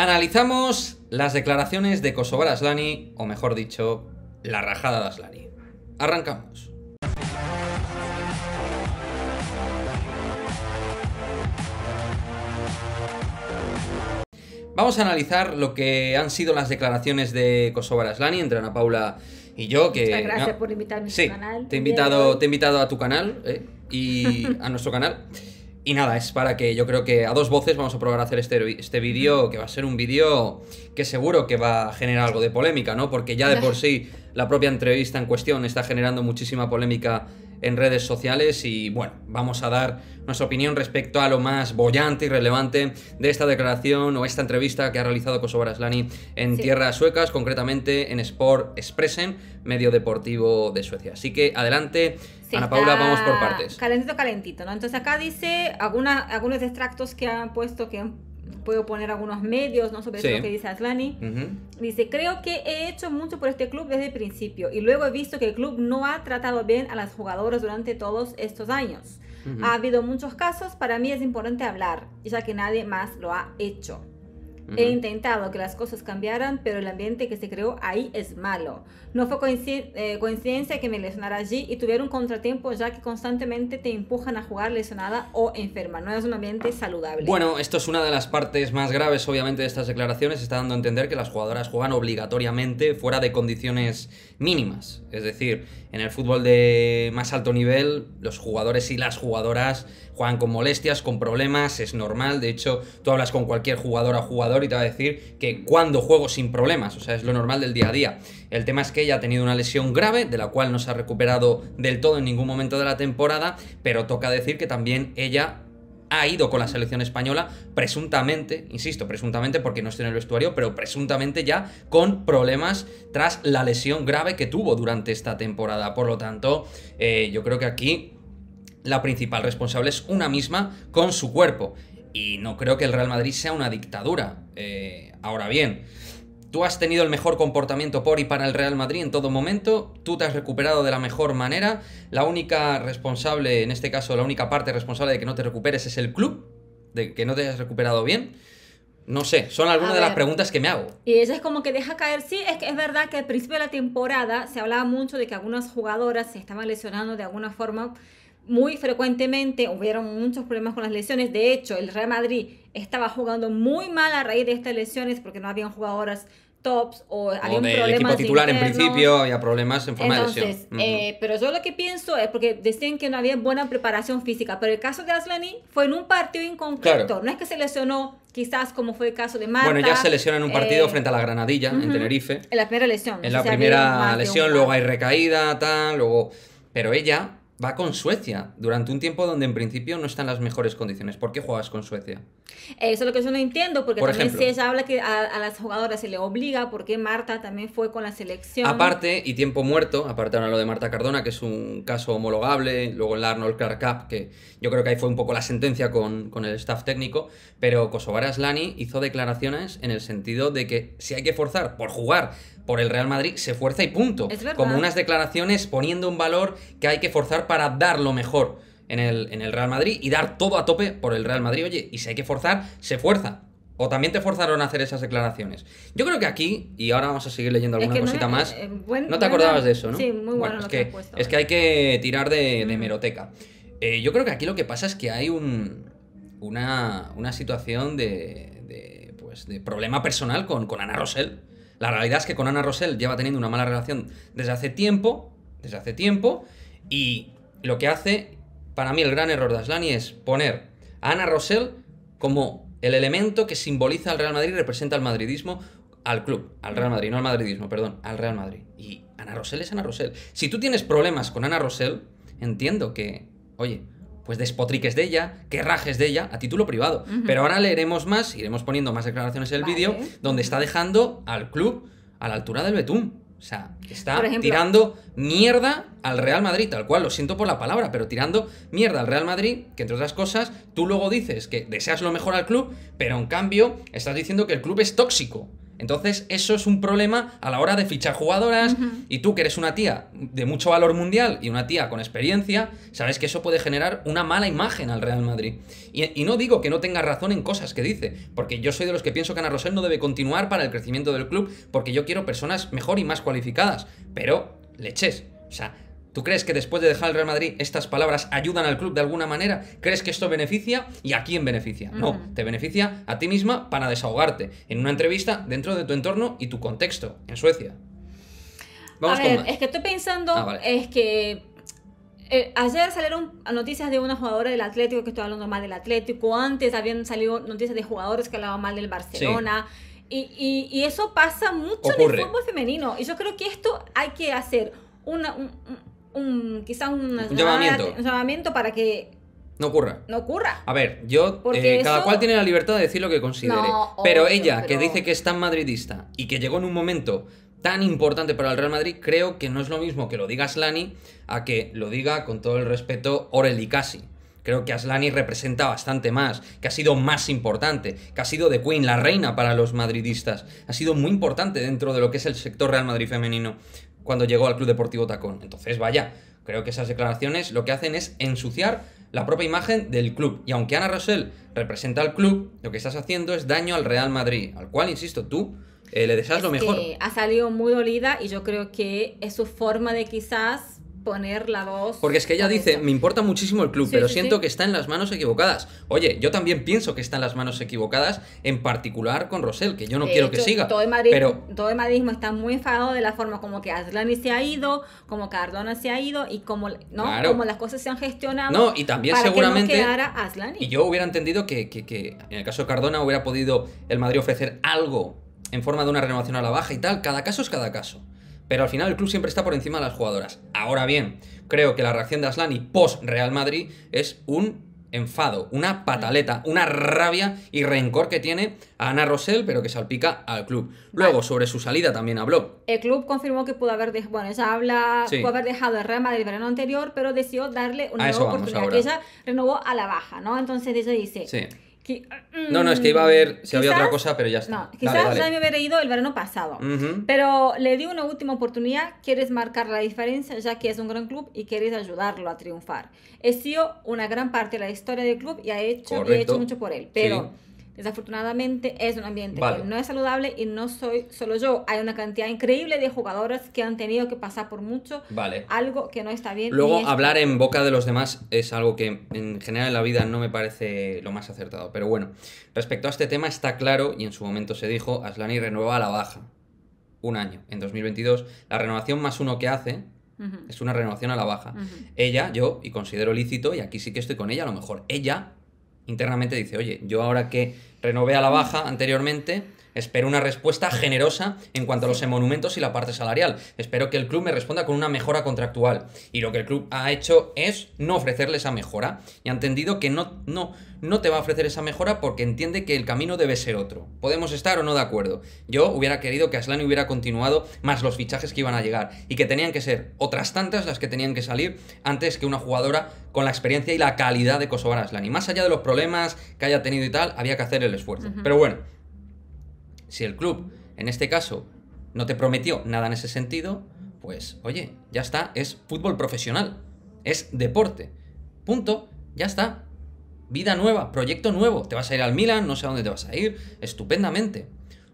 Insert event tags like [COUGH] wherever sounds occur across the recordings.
Analizamos las declaraciones de Kosovar Aslani, o mejor dicho, la rajada de Aslani. Arrancamos. Vamos a analizar lo que han sido las declaraciones de Kosovar Aslani entre Ana Paula y yo. Que, Muchas gracias por invitarme a tu canal. Te he invitado, te he invitado a tu canal ¿eh? y a nuestro canal. [LAUGHS] Y nada, es para que yo creo que a dos voces vamos a probar a hacer este, este vídeo, que va a ser un vídeo que seguro que va a generar algo de polémica, ¿no? Porque ya de por sí la propia entrevista en cuestión está generando muchísima polémica en redes sociales y bueno, vamos a dar nuestra opinión respecto a lo más bollante y relevante de esta declaración o esta entrevista que ha realizado Kosovo Aslani en tierras suecas, concretamente en Sport Expressen, medio deportivo de Suecia. Así que adelante, Ana Paula, vamos por partes. Calentito, calentito, ¿no? Entonces acá dice algunos extractos que han puesto que han puedo poner algunos medios ¿no? sobre lo que dice Aslani. Dice, creo que he hecho mucho por este club desde el principio y luego he visto que el club no ha tratado bien a las jugadoras durante todos estos años. Ha habido muchos casos, para mí es importante hablar, ya que nadie más lo ha hecho. He intentado que las cosas cambiaran, pero el ambiente que se creó ahí es malo. No fue eh, coincidencia que me lesionara allí y tuviera un contratiempo ya que constantemente te empujan a jugar lesionada o enferma. No es un ambiente saludable. Bueno, esto es una de las partes más graves obviamente de estas declaraciones. Está dando a entender que las jugadoras juegan obligatoriamente fuera de condiciones mínimas. Es decir, en el fútbol de más alto nivel, los jugadores y las jugadoras Juegan con molestias, con problemas, es normal. De hecho, tú hablas con cualquier jugador a jugador y te va a decir que cuando juego sin problemas, o sea, es lo normal del día a día. El tema es que ella ha tenido una lesión grave, de la cual no se ha recuperado del todo en ningún momento de la temporada, pero toca decir que también ella ha ido con la selección española presuntamente, insisto, presuntamente porque no estoy en el vestuario, pero presuntamente ya con problemas tras la lesión grave que tuvo durante esta temporada. Por lo tanto, eh, yo creo que aquí la principal responsable es una misma con su cuerpo. Y no creo que el Real Madrid sea una dictadura. Eh, ahora bien, tú has tenido el mejor comportamiento por y para el Real Madrid en todo momento, tú te has recuperado de la mejor manera, la única responsable, en este caso la única parte responsable de que no te recuperes es el club, de que no te has recuperado bien. No sé, son algunas de las preguntas que me hago. Y eso es como que deja caer, sí, es que es verdad que al principio de la temporada se hablaba mucho de que algunas jugadoras se estaban lesionando de alguna forma muy frecuentemente hubieron muchos problemas con las lesiones. De hecho, el Real Madrid estaba jugando muy mal a raíz de estas lesiones porque no habían jugadoras tops o había un problema. equipo titular en principio había problemas en forma de lesión. Eh, pero yo lo que pienso es porque decían que no había buena preparación física, pero el caso de Aslani fue en un partido inconcreto. No es que se lesionó quizás como fue el caso de Marta. Bueno, ya se lesiona en un partido eh, frente a la Granadilla, en Tenerife. En la primera lesión. En la primera lesión, luego hay recaída, tal, luego... Pero ella va con Suecia durante un tiempo donde en principio no están las mejores condiciones. ¿Por qué juegas con Suecia? Eso es lo que yo no entiendo, porque también se ella habla que a, las jugadoras se le obliga, porque Marta también fue con la selección. Aparte, y tiempo muerto, aparte ahora lo de Marta Cardona, que es un caso homologable, luego el la Arnold Clark Cup, que yo creo que ahí fue un poco la sentencia con, el staff técnico, pero Kosovar Aslani hizo declaraciones en el sentido de que si hay que forzar por jugar por el Real Madrid, se fuerza y punto. como unas declaraciones poniendo un valor que hay que forzar para dar lo mejor en el, Real Madrid y dar todo a tope por el Real Madrid. Oye, y si hay que forzar, se fuerza. O también te forzaron a hacer esas declaraciones. Yo creo que aquí, y ahora vamos a seguir leyendo alguna cosita más. Eh, eh, no te acordabas de eso, ¿no? Sí, muy bueno. es, que, es eh. que hay que tirar de, de meroteca. yo creo que aquí lo que pasa es que hay un, una, una situación de, de, pues, de problema personal con, con Ana Rosell. La realidad es que con Ana Rosell lleva teniendo una mala relación desde hace tiempo, desde hace tiempo, y lo que hace para mí el gran error de Aslani es poner a Ana Rosell como el elemento que simboliza al Real Madrid, representa al madridismo, al club, al Real Madrid, no al madridismo, perdón, al Real Madrid. Y Ana Rosell es Ana Rosell. Si tú tienes problemas con Ana Rosell, entiendo que, oye, pues despotriques de ella, que rajes de ella a título privado. Pero ahora leeremos más, iremos poniendo más declaraciones en el vídeo, donde está dejando al club a la altura del betún. O sea, está tirando mierda al Real Madrid, tal cual, lo siento por la palabra, pero tirando mierda al Real Madrid, que entre otras cosas, tú luego dices que deseas lo mejor al club, pero en cambio estás diciendo que el club es tóxico. Entonces, eso es un problema a la hora de fichar jugadoras. Y tú, que eres una tía de mucho valor mundial y una tía con experiencia, sabes que eso puede generar una mala imagen al Real Madrid. Y, no digo que no tenga razón en cosas que dice, porque yo soy de los que pienso que Ana Rosel no debe continuar para el crecimiento del club, porque yo quiero personas mejor y más cualificadas. Pero, leches. O sea, ¿Tú crees que después de dejar el Real Madrid estas palabras ayudan al club de alguna manera? ¿Crees que esto beneficia? ¿Y a quién beneficia? No, te beneficia a ti misma para desahogarte en una entrevista dentro de tu entorno y tu contexto en Suecia. Vamos a ver, es que estoy pensando, ah, es que eh, ayer salieron noticias de una jugadora del Atlético que estaba hablando mal del Atlético, antes habían salido noticias de jugadores que hablaban mal del Barcelona. Y, eso pasa mucho en el fútbol femenino. Y yo creo que esto hay que hacer una, un quizá un, llamamiento. para que no ocurra. No ocurra. A ver, yo. Eh, cada cual tiene la libertad de decir lo que considere. pero ella, que dice que es tan madridista y que llegó en un momento tan importante para el Real Madrid, creo que no es lo mismo que lo diga Aslani a que lo diga con todo el respeto Orel y Casi. Creo que Aslani representa bastante más, que ha sido más importante, que ha sido de Queen, la reina para los madridistas. Ha sido muy importante dentro de lo que es el sector Real Madrid femenino cuando llegó al Club Deportivo Tacón. Entonces, vaya, creo que esas declaraciones lo que hacen es ensuciar la propia imagen del club. Y aunque Ana Rosell representa al club, lo que estás haciendo es daño al Real Madrid, al cual, insisto, tú eh, le deseas lo mejor. ha salido muy dolida y yo creo que es su forma de quizás poner la voz. Porque es que ella dice, me importa muchísimo el club, pero siento que está en las manos equivocadas. Oye, yo también pienso que está en las manos equivocadas, en particular con Rosell, que yo no quiero que siga. Todo el, Madrid, madridismo está muy enfadado de la forma como que Aslani se ha ido, como Cardona se ha ido y como, ¿no? como las cosas se han gestionado. No, y también para seguramente... Que no Aslani. Y yo hubiera entendido que, que, que en el caso de Cardona hubiera podido el Madrid ofrecer algo en forma de una renovación a la baja y tal. Cada caso es cada caso pero al final el club siempre está por encima de las jugadoras. Ahora bien, creo que la reacción de Aslani post Real Madrid es un enfado, una pataleta, mm. una rabia y rencor que tiene a Ana Rosell, pero que salpica al club. Luego, sobre su salida también habló. El club confirmó que pudo haber, dejado, bueno, habla, pudo haber dejado el Real Madrid el verano anterior, pero decidió darle una nueva oportunidad, que ella renovó a la baja, ¿no? Entonces eso dice... Sí no, no, es que iba a ver si había otra cosa, pero ya está. No, quizás dale, me hubiera ido el verano pasado. Pero le di una última oportunidad. Quieres marcar la diferencia, ya que es un gran club y quieres ayudarlo a triunfar. He sido una gran parte de la historia del club y, ha hecho, he hecho mucho por él. Pero. Desafortunadamente es un ambiente que no es saludable y no soy solo yo. Hay una cantidad increíble de jugadoras que han tenido que pasar por mucho. Vale. Algo que no está bien. Luego, hablar en boca de los demás es algo que en general en la vida no me parece lo más acertado. Pero bueno, respecto a este tema está claro y en su momento se dijo, Aslani renueva a la baja. Un año. En 2022, la renovación más uno que hace, es una renovación a la baja. Ella, yo, y considero lícito, y aquí sí que estoy con ella, a lo mejor ella internamente dice, oye, yo ahora que Renové a la baja anteriormente. Espero una respuesta generosa en cuanto a los monumentos y la parte salarial. Espero que el club me responda con una mejora contractual. Y lo que el club ha hecho es no ofrecerle esa mejora. Y ha entendido que no, no, no te va a ofrecer esa mejora porque entiende que el camino debe ser otro. Podemos estar o no de acuerdo. Yo hubiera querido que Aslani hubiera continuado más los fichajes que iban a llegar. Y que tenían que ser otras tantas las que tenían que salir antes que una jugadora con la experiencia y la calidad de Kosovar Aslani. Más allá de los problemas que haya tenido y tal, había que hacer el esfuerzo. Pero bueno, si el club, en este caso, no te prometió nada en ese sentido, pues oye, ya está, es fútbol profesional, es deporte. Punto, ya está. Vida nueva, proyecto nuevo. Te vas a ir al Milan, no sé a dónde te vas a ir, estupendamente.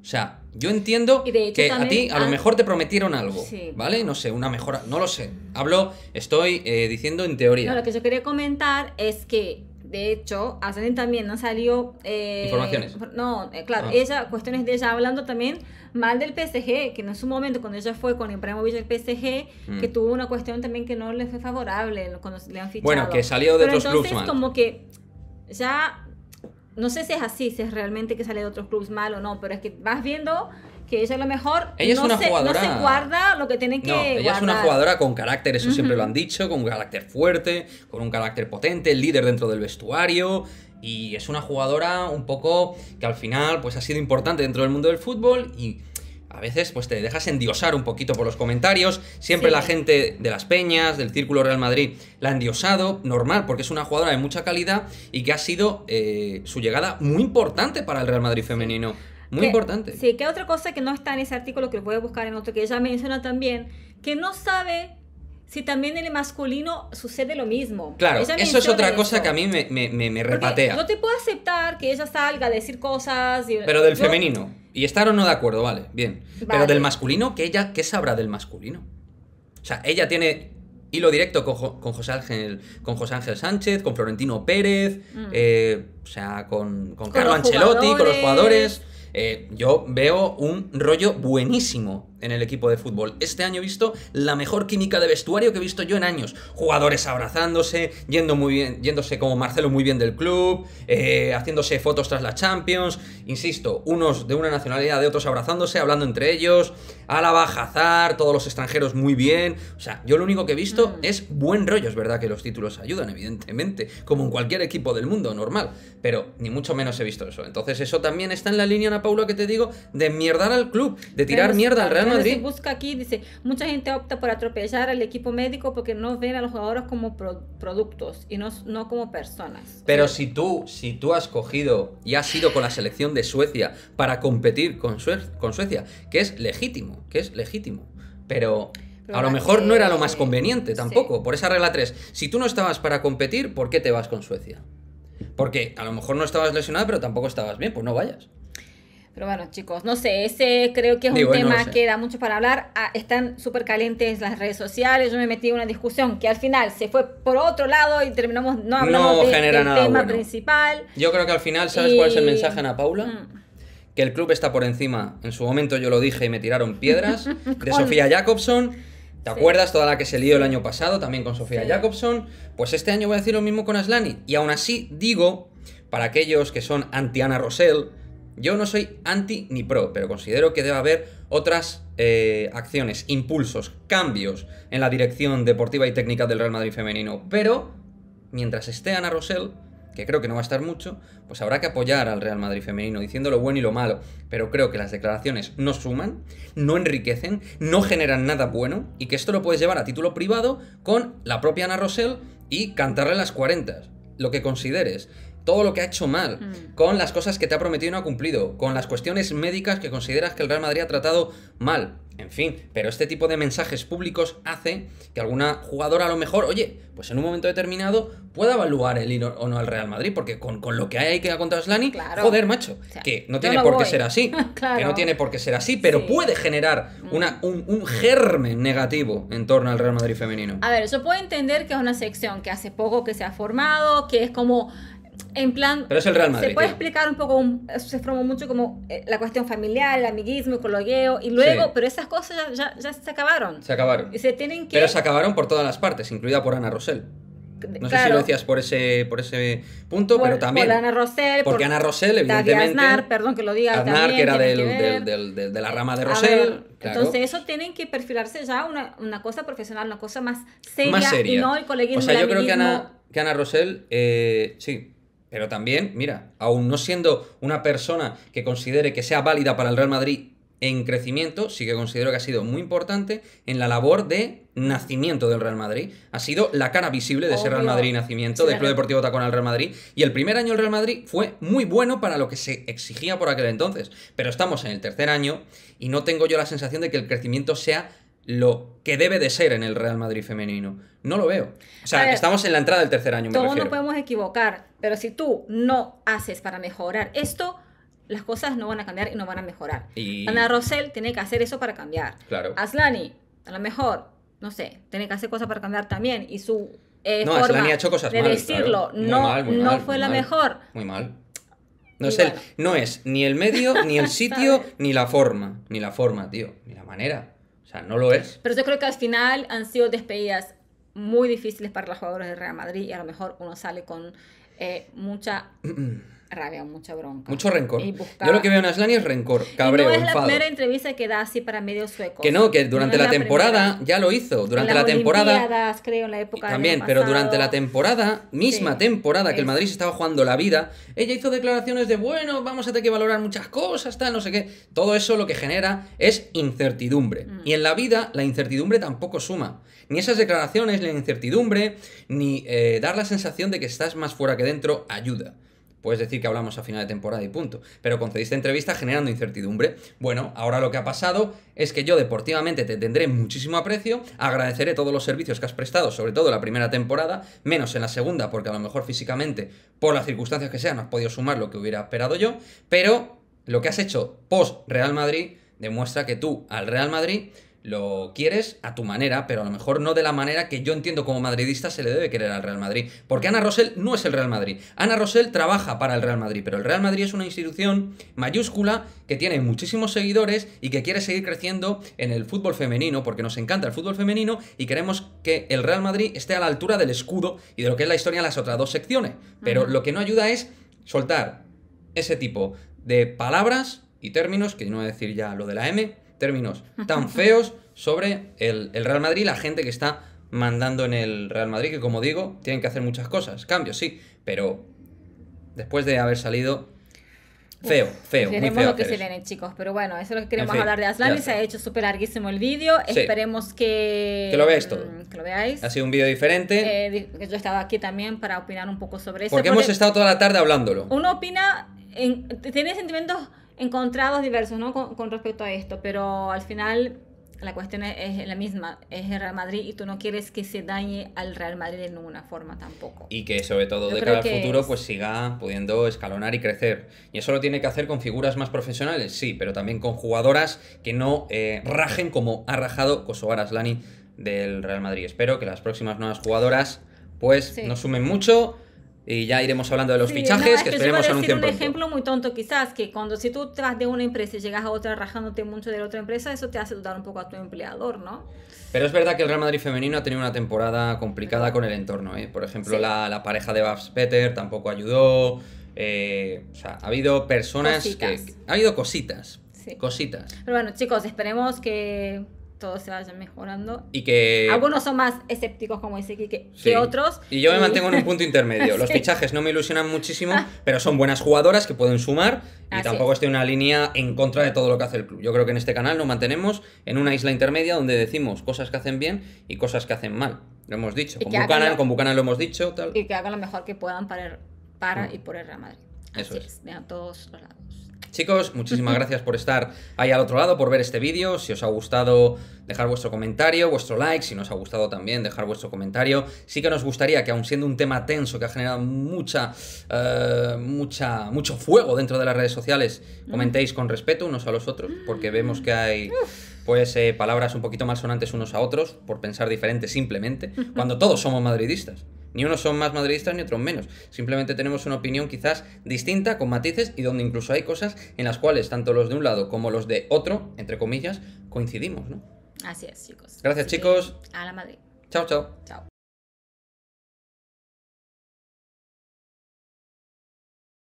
O sea, yo entiendo que a ti a lo mejor te prometieron algo, ¿vale? No sé, una mejora, no lo sé. Hablo, estoy eh, diciendo en teoría. lo que yo quería comentar es que de hecho, hacen también han salido... Eh, Informaciones. No, eh, claro, ah. ella, cuestiones de ella hablando también mal del PSG, que en su momento cuando ella fue con Ibrahimovic del PSG, mm. que tuvo una cuestión también que no le fue favorable cuando le han fichado. Bueno, que salió de Pero otros entonces, como que ya no sé si es así, si es realmente que sale de otros clubes mal o no, pero es que vas viendo ella lo mejor no, es una jugadora... no se guarda lo que tiene que ella es una jugadora con carácter, eso siempre lo han dicho, con un carácter fuerte, con un carácter potente, líder dentro del vestuario y es una jugadora un poco que al final pues ha sido importante dentro del mundo del fútbol y a veces pues te dejas endiosar un poquito por los comentarios. Siempre la gente de las peñas, del Círculo Real Madrid, la ha endiosado, normal, porque es una jugadora de mucha calidad y que ha sido eh, su llegada muy importante para el Real Madrid femenino. Muy importante. Sí, que otra cosa que no está en ese artículo, que lo voy a buscar en otro, que ella menciona también, que no sabe si también en el masculino sucede lo mismo. Claro, eso es otra cosa que a mí me, me, repatea. No te puedo aceptar que ella salga a decir cosas. Pero del femenino. Y estar o no de acuerdo, vale, bien. Pero del masculino, que ella, ¿qué sabrá del masculino? O sea, ella tiene hilo directo con, con, José, Ángel, con José Ángel Sánchez, con Florentino Pérez, mm. eh, o sea, con, con, Carlo Ancelotti, con los jugadores. Eh, yo veo un rollo buenísimo en el equipo de fútbol. Este año he visto la mejor química de vestuario que he visto yo en años. Jugadores abrazándose, yendo muy bien, yéndose como Marcelo muy bien del club, eh, haciéndose fotos tras la Champions. Insisto, unos de una nacionalidad de otros abrazándose, hablando entre ellos. a baja azar todos los extranjeros muy bien. O sea, yo lo único que he visto mm. es buen rollo. Es verdad que los títulos ayudan, evidentemente, como en cualquier equipo del mundo normal. Pero ni mucho menos he visto eso. Entonces, eso también está en la línea, Ana Paula, que te digo, de mierdar al club, de tirar mierda al Real busca aquí, dice, mucha gente opta por atropellar al equipo médico porque no ven a los jugadores como productos y no, no como personas. Pero si tú, si tú has cogido y has ido con la selección de Suecia para competir con, con Suecia, que es legítimo, que es legítimo, pero... a lo mejor no era lo más conveniente tampoco. Por esa regla 3, si tú no estabas para competir, ¿por qué te vas con Suecia? Porque a lo mejor no estabas lesionado, pero tampoco estabas bien, pues no vayas. Pero bueno, chicos, no sé, ese creo que es un tema que da mucho para hablar. Ah, están súper calientes las redes sociales. Yo me metí en una discusión que al final se fue por otro lado y terminamos no hablando no de, del tema principal. Yo creo que al final, ¿sabes cuál es el mensaje, Ana Paula? Mm. Que el club está por encima. En su momento yo lo dije y me tiraron piedras. [LAUGHS] de Sofía Jacobson. ¿Te acuerdas toda la que se lió el año pasado también con Sofía Jacobson? Pues este año voy a decir lo mismo con Aslani. Y aún así digo, para aquellos que son anti-Ana Rosell, yo no soy anti ni pro, pero considero que debe haber otras eh, acciones, impulsos, cambios en la dirección deportiva y técnica del Real Madrid femenino. Pero, mientras esté Ana Rosell, que creo que no va a estar mucho, pues habrá que apoyar al Real Madrid femenino, diciendo lo bueno y lo malo. Pero creo que las declaraciones no suman, no enriquecen, no generan nada bueno, y que esto lo puedes llevar a título privado con la propia Ana Rosell y cantarle las 40, lo que consideres todo lo que ha hecho mal, mm. con las cosas que te ha prometido y no ha cumplido, con las cuestiones médicas que consideras que el Real Madrid ha tratado mal. En fin, pero este tipo de mensajes públicos hace que alguna jugadora a lo mejor, oye, pues en un momento determinado pueda evaluar el ir o no al Real Madrid, porque con, lo que hay ahí que ha contado Slani, joder, macho, que no tiene por qué ser así, [LAUGHS] que no tiene por qué ser así, pero puede generar mm. un, un, germen negativo en torno al Real Madrid femenino. A ver, yo puedo entender que es una sección que hace poco que se ha formado, que es como en plan. Pero es el Real Se puede explicar un poco, se formó mucho como eh, la cuestión familiar, el amiguismo, el cologueo, y luego, pero esas cosas ya, ya, se acabaron. Se acabaron. Y se tienen que. Pero se acabaron por todas las partes, incluida por Ana Rosell. No sé si lo decías por ese, por ese punto, pero también. Por Ana Rosell. Porque Ana Rosell, evidentemente. Aznar, perdón que lo diga. Aznar, también, que era de la rama de Rosell. Entonces, eso tienen que perfilarse ya una, una cosa profesional, una cosa más seria, y no el coleguismo. O sea, yo creo que Ana, que Rosell, eh, sí, pero también, mira, aún no siendo una persona que considere que sea válida para el Real Madrid en crecimiento, sí que considero que ha sido muy importante en la labor de nacimiento del Real Madrid. Ha sido la cara visible de ese Real Madrid nacimiento, del Club Deportivo Tacón al Real Madrid. Y el primer año del Real Madrid fue muy bueno para lo que se exigía por aquel entonces. Pero estamos en el tercer año y no tengo yo la sensación de que el crecimiento sea lo que debe de ser en el Real Madrid femenino. No lo veo. O sea, estamos en la entrada del tercer año. todos no podemos equivocar, pero si tú no haces para mejorar esto, las cosas no van a cambiar y no van a mejorar. Ana Rosell tiene que hacer eso para cambiar. Aslani, a lo mejor, no sé, tiene que hacer cosas para cambiar también. Y su eh, no, forma ha hecho cosas de decirlo no, fue la mejor. Muy mal. No es, no es ni el medio, ni el [LAUGHS] sitio, ni la forma. Ni la forma, tío. Ni la manera. O sea, no lo es. Pero yo creo que al final han sido despedidas muy difíciles para los jugadores de Real Madrid y a lo mejor uno sale con eh, mucha [CLEARS THROAT] rabia, mucha bronca. Mucho rencor. Yo lo que veo en Aslani es rencor, cabreo, enfado. es la primera entrevista que da así para medio suecos Que no, que durante la, temporada ya lo hizo. Durante la temporada. También, pero durante la temporada, misma temporada que el Madrid estaba jugando la vida, ella hizo declaraciones de, bueno, vamos a tener que valorar muchas cosas, tal, no sé qué. Todo eso lo que genera es incertidumbre. Mm. Y en la vida, la incertidumbre tampoco suma. Ni esas declaraciones, ni la incertidumbre, ni eh, dar la sensación de que estás más fuera que dentro ayuda. Puedes decir que hablamos a final de temporada y punto. Pero concediste entrevista generando incertidumbre. Bueno, ahora lo que ha pasado es que yo deportivamente te tendré muchísimo aprecio, agradeceré todos los servicios que has prestado, sobre todo la primera temporada, menos en la segunda, porque a lo mejor físicamente, por las circunstancias que sean, no has podido sumar lo que hubiera esperado yo, pero lo que has hecho post Real Madrid demuestra que tú al Real Madrid lo quieres a tu manera, pero a lo mejor no de la manera que yo entiendo como madridista se le debe querer al Real Madrid. Porque Ana Rosell no es el Real Madrid. Ana Rosell trabaja para el Real Madrid, pero el Real Madrid es una institución mayúscula que tiene muchísimos seguidores y que quiere seguir creciendo en el fútbol femenino, porque nos encanta el fútbol femenino y queremos que el Real Madrid esté a la altura del escudo y de lo que es la historia en las otras dos secciones. Pero lo que no ayuda es soltar ese tipo de palabras y términos, que no voy a decir ya lo de la M, términos tan feos sobre el, el Real Madrid, la gente que está mandando en el Real Madrid, que como digo, tienen que hacer muchas cosas. Cambios, sí, pero después de haber salido Feo, feo. muy feo lo que se viene, chicos. Pero bueno, eso es lo que queremos hablar de aslan y Se ha hecho súper larguísimo el vídeo. Esperemos que. Que lo veáis todo. Mm, que lo veáis. Ha sido un vídeo diferente. Eh, yo estaba aquí también para opinar un poco sobre eso. Porque, hemos estado toda la tarde hablándolo. Uno opina. En, tiene sentimientos encontrados diversos ¿no? con, respecto a esto, pero al final la cuestión es, la misma, es el Real Madrid y tú no quieres que se dañe al Real Madrid de ninguna forma tampoco. Y que sobre todo de cara al futuro pues siga pudiendo escalonar y crecer. Y eso lo tiene que hacer con figuras más profesionales, sí, pero también con jugadoras que no eh, rajen como ha rajado Kosovar Aslani del Real Madrid. Espero que las próximas nuevas jugadoras pues no sumen mucho y ya iremos hablando de los fichajes, que, que esperemos anuncien pronto. un ejemplo muy tonto quizás, que cuando si tú tras de una empresa y llegas a otra rajándote mucho de la otra empresa, eso te hace dudar un poco a tu empleador, ¿no? Pero es verdad que el Real Madrid femenino ha tenido una temporada complicada con el entorno, ¿eh? Por ejemplo, la, pareja de Babs Peter tampoco ayudó. Eh, o sea, ha habido personas que... Ha habido cositas. Sí. Cositas. Pero bueno, chicos, esperemos que todo se vaya mejorando. Y que... Algunos son más escépticos, como dice Kike, que otros. Y yo me mantengo en un punto [LAUGHS] intermedio. Los fichajes no me ilusionan muchísimo, ah. pero son buenas jugadoras que pueden sumar y tampoco estoy en una línea en contra de todo lo que hace el club. Yo creo que en este canal nos mantenemos en una isla intermedia donde decimos cosas que hacen bien y cosas que hacen mal. Lo hemos dicho. con Buchanan, lo... lo hemos dicho. Y que hagan lo mejor que puedan para, para mm. y por el Real Madrid. Eso es. vean todos los lados. Chicos, muchísimas gracias por estar ahí al otro lado, por ver este vídeo. Si os ha gustado, dejar vuestro comentario, vuestro like. Si nos ha gustado también, dejar vuestro comentario. Sí que nos gustaría que, aun siendo un tema tenso que ha generado mucha, eh, mucha, mucho fuego dentro de las redes sociales, mm. comentéis con respeto unos a los otros, porque vemos que hay pues eh, palabras un poquito más sonantes unos a otros, por pensar diferente simplemente, cuando todos somos madridistas. Ni unos son más madridistas ni otros menos. Simplemente tenemos una opinión quizás distinta, con matices y donde incluso hay cosas en las cuales tanto los de un lado como los de otro, entre comillas, coincidimos, ¿no? Así es, chicos. Gracias, chicos. A la Madrid. Chao, chao. Chao.